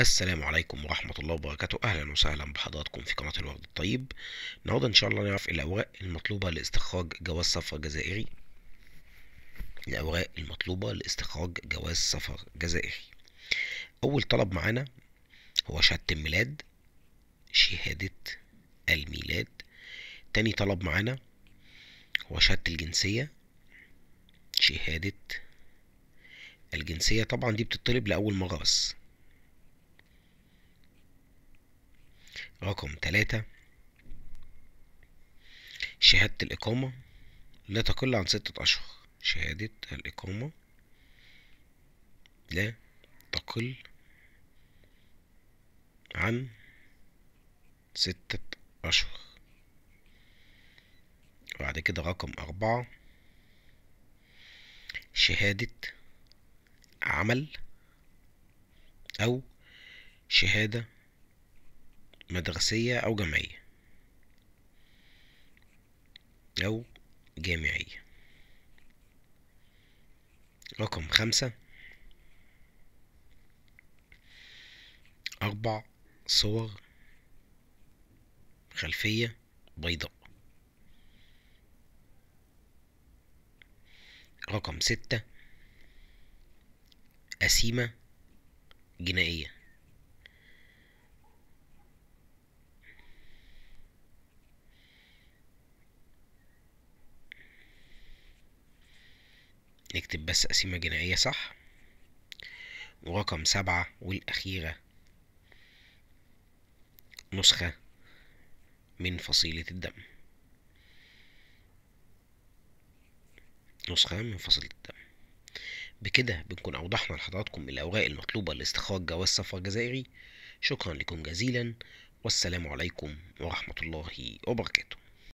السلام عليكم ورحمة الله وبركاته أهلا وسهلا بحضراتكم في قناة الورد الطيب النهاردة إن شاء الله نعرف الأوراق المطلوبة لاستخراج جواز سفر جزائري الأوراق المطلوبة لاستخراج جواز سفر جزائري أول طلب معانا هو شهادة الميلاد شهادة الميلاد تاني طلب معانا هو شهادة الجنسية شهادة الجنسية طبعا دي بتطلب لأول مرة بس رقم تلاتة شهادة الإقامة لا تقل عن ستة أشهر شهادة الإقامة لا تقل عن ستة أشهر بعد كده رقم أربعة شهادة عمل أو شهادة مدرسية أو جامعية أو جامعية رقم خمسة أربع صور خلفية بيضاء رقم ستة أسيمة جنائية نكتب بس قسيمة جنائية صح ورقم سبعة والأخيرة نسخة من فصيلة الدم نسخة من فصيلة الدم بكده بنكون أوضحنا لحضراتكم الأوراق المطلوبة لاستخراج جواز سفر جزائري شكرا لكم جزيلا والسلام عليكم ورحمة الله وبركاته